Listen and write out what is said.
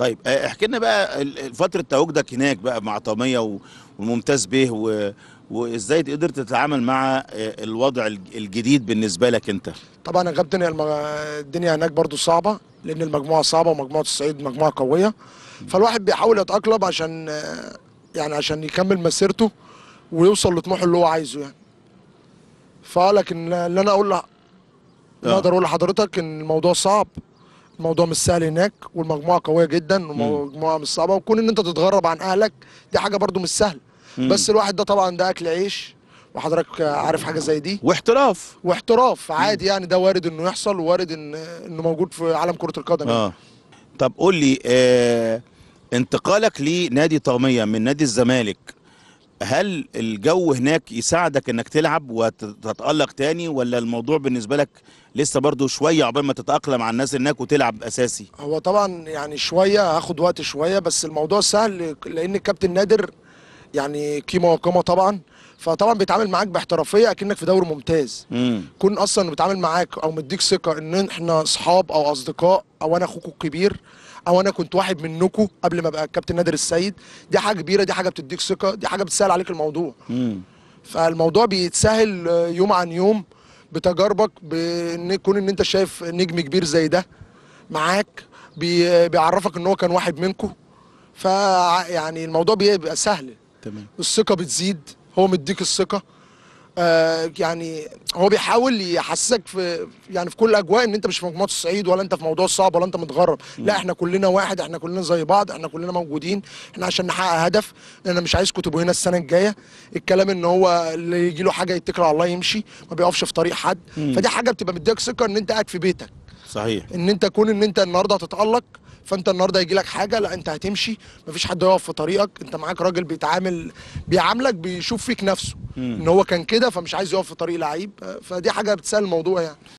طيب آه، احكي لنا بقى فتره تواجدك هناك بقى مع طاميه والممتاز به و... وازاي قدرت تتعامل مع آه، الوضع الجديد بالنسبه لك انت طبعا يا كابتن الدنيا هناك برضو صعبه لان المجموعه صعبه ومجموعه الصعيد مجموعه قويه فالواحد بيحاول يتاقلم عشان آه، يعني عشان يكمل مسيرته ويوصل لطموحه اللي هو عايزه يعني فلكن اللي انا اقول اللي اقدر اقول لحضرتك ان الموضوع صعب الموضوع مش سهل هناك والمجموعه قويه جدا والمجموعه مش صعبه وكون ان انت تتغرب عن اهلك دي حاجه برده مش سهله بس الواحد ده طبعا ده اكل عيش وحضرتك عارف حاجه زي دي واحتراف واحتراف عادي يعني ده وارد انه يحصل ووارد ان انه موجود في عالم كره القدم يعني. اه طب قول لي آه انتقالك لنادي طاميه من نادي الزمالك هل الجو هناك يساعدك انك تلعب وتتالق تاني ولا الموضوع بالنسبه لك لسه برضو شويه عقبال ما تتاقلم على الناس هناك وتلعب اساسي هو طبعا يعني شويه هاخد وقت شويه بس الموضوع سهل لان الكابتن نادر يعني قيمه وقامه طبعا فطبعا بيتعامل معاك باحترافيه اكنك في دوري ممتاز مم. كون اصلا بيتعامل معاك او مديك ثقه ان احنا اصحاب او اصدقاء او انا اخوكو الكبير او انا كنت واحد منكم قبل ما ابقى كابتن نادر السيد دي حاجه كبيره دي حاجه بتديك ثقه دي حاجه بتسهل عليك الموضوع مم. فالموضوع بيتسهل يوم عن يوم بتجاربك بان يكون ان انت شايف نجم كبير زي ده معاك بيعرفك ان هو كان واحد منكم فيعني الموضوع بيبقى سهل تمام الثقه بتزيد هو مديك الثقه آه يعني هو بيحاول يحسسك في يعني في كل الاجواء ان انت مش في مجموعه الصعيد ولا انت في موضوع صعب ولا انت متغرب لا احنا كلنا واحد احنا كلنا زي بعض احنا كلنا موجودين احنا عشان نحقق هدف انا مش عايزكم تبقوا هنا السنه الجايه الكلام ان هو اللي يجي له حاجه يتكل على الله يمشي ما بيقفش في طريق حد مم. فدي حاجه بتبقى مديك ثقه ان انت قاعد في بيتك صحيح ان انت كون ان انت النهارده هتتالق فانت النهارده يجي لك حاجه لا انت هتمشي مفيش حد هيقف في طريقك انت معاك راجل بيتعامل بيعاملك بيشوف فيك نفسه ان هو كان كده فمش عايز يقف في طريق لعيب فدي حاجه بتسهل الموضوع يعني